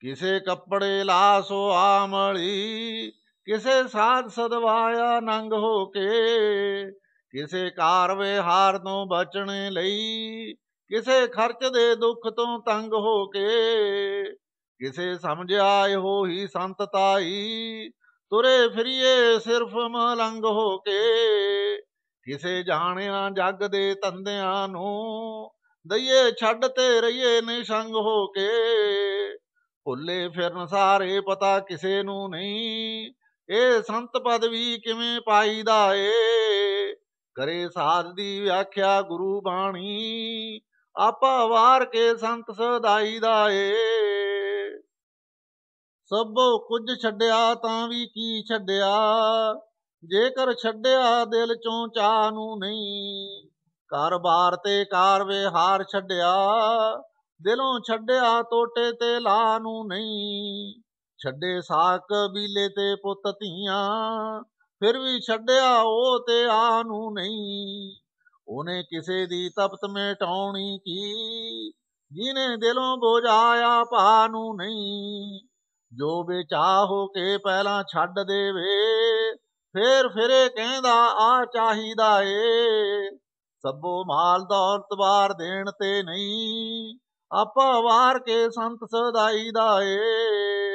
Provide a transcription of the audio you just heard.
ਕਿਸੇ ਕੱਪੜੇ ਲਾ ਸੋ ਆਮਲੀ ਕਿਸੇ ਸਾਧ ਸਦਵਾਇਆ ਨੰਗ ਹੋ ਕੇ ਕਿਸੇ ਕਾਰ ਵਿਹਾਰ ਤੋਂ ਬਚਣ ਲਈ ਕਿਸੇ ਖਰਚ ਦੇ ਦੁੱਖ ਤੋਂ ਤੰਗ ਹੋ ਕੇ ਕਿਸੇ ਸਮਝਿਆ ਇਹੋ ਹੀ ਸੰਤ ਤਾਈ ਤੁਰੇ ਫਰੀਏ ਸਿਰਫ ਮਲੰਗ ਹੋ ਕੇ ਕਿਸੇ ਜਾਣਿਆ ਜੱਗ ਦੇ ਤੰਦਿਆਂ ਨੂੰ ਦਈਏ ਛੱਡ ਤੇ ਰਹੀਏ ਨਿਸ਼ੰਗ ਹੋ ਕੇ ਭੁੱਲੇ ਫਿਰਨ ਸਾਰੇ ਪਤਾ ਕਿਸੇ ਨੂੰ ਨਹੀਂ ਇਹ ਸੰਤ ਪਦਵੀ ਕਿਵੇਂ ਪਾਈਦਾ ਏ ਕਰੇ ਸਾਧ ਦੀ ਵਿਆਖਿਆ ਗੁਰੂ ਬਾਣੀ ਆਪਾ ਵਾਰ ਕੇ ਸੰਤ ਸਦਾਈ ਦਾ ਏ ਸਭ ਕੁਝ ਛੱਡਿਆ ਤਾਂ ਵੀ ਕੀ ਛੱਡਿਆ ਜੇਕਰ ਛੱਡਿਆ ਦਿਲ ਚੋਂ ਚਾਹ ਨੂੰ ਨਹੀਂ ਘਰ-ਬਾਰ ਤੇ ਕਾਰ ਵਿਹਾਰ ਛੱਡਿਆ ਦਿਲੋਂ ਛੱਡਿਆ ਟੋਟੇ ਤੇ ਲਾ ਨੂੰ ਨਹੀਂ ਛੱਡੇ ਸਾਕ ਬੀਲੇ ਤੇ ਪੁੱਤ ਧੀਆਂ ਫਿਰ ਵੀ ਛੱਡਿਆ ਉਹ ਤੇ ਆ ਨੂੰ ਨਹੀਂ ਉਹਨੇ ਕਿਸੇ ਦੀ ਤਪਤ ਮਿਟਾਉਣੀ ਕੀ ਜਿਨੇ ਦਿਲੋਂ ਬੋਝਾਇਆ ਪਾ ਨੂੰ ਨਹੀਂ ਜੋ ਬੇਚਾ ਹੋ ਕੇ ਪਹਿਲਾਂ ਛੱਡ ਦੇਵੇ ਫੇਰ ਫਿਰੇ ਕਹਿੰਦਾ ਆ ਚਾਹੀਦਾ ਏ ਸਭੋ ਮਾਲ ਦੌਲਤ ਵਾਰ ਦੇਣ ਤੇ ਨਹੀਂ ਆਪਾ ਵਾਰ ਕੇ ਸੰਤ ਸਦਾਈ ਦਾ ਏ